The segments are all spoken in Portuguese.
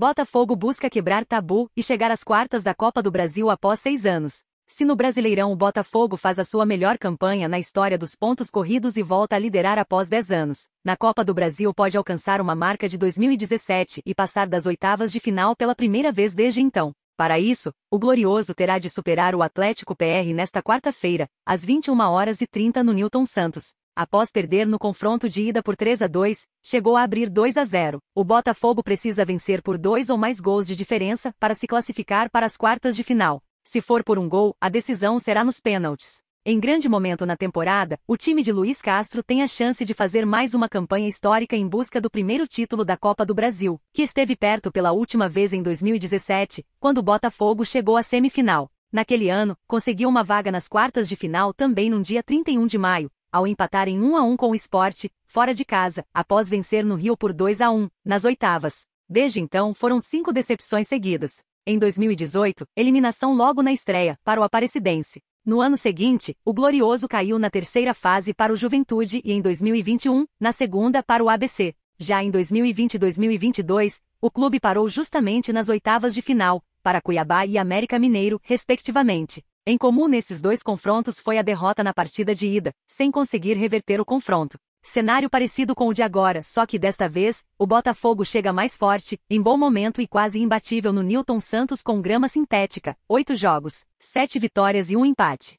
Botafogo busca quebrar tabu e chegar às quartas da Copa do Brasil após seis anos. Se no Brasileirão o Botafogo faz a sua melhor campanha na história dos pontos corridos e volta a liderar após dez anos, na Copa do Brasil pode alcançar uma marca de 2017 e passar das oitavas de final pela primeira vez desde então. Para isso, o Glorioso terá de superar o Atlético PR nesta quarta-feira, às 21 horas e 30 no Newton Santos após perder no confronto de ida por 3 a 2, chegou a abrir 2 a 0. O Botafogo precisa vencer por dois ou mais gols de diferença para se classificar para as quartas de final. Se for por um gol, a decisão será nos pênaltis. Em grande momento na temporada, o time de Luiz Castro tem a chance de fazer mais uma campanha histórica em busca do primeiro título da Copa do Brasil, que esteve perto pela última vez em 2017, quando o Botafogo chegou à semifinal. Naquele ano, conseguiu uma vaga nas quartas de final também no dia 31 de maio, ao empatar em 1 a 1 com o esporte, fora de casa, após vencer no Rio por 2 a 1, nas oitavas. Desde então, foram cinco decepções seguidas. Em 2018, eliminação logo na estreia, para o Aparecidense. No ano seguinte, o Glorioso caiu na terceira fase para o Juventude e em 2021, na segunda para o ABC. Já em 2020 e 2022, o clube parou justamente nas oitavas de final, para Cuiabá e América Mineiro, respectivamente. Em comum nesses dois confrontos foi a derrota na partida de ida, sem conseguir reverter o confronto. Cenário parecido com o de agora, só que desta vez, o Botafogo chega mais forte, em bom momento e quase imbatível no Newton Santos com grama sintética, oito jogos, sete vitórias e um empate.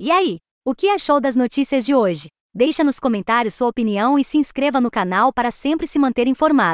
E aí, o que achou das notícias de hoje? Deixa nos comentários sua opinião e se inscreva no canal para sempre se manter informado.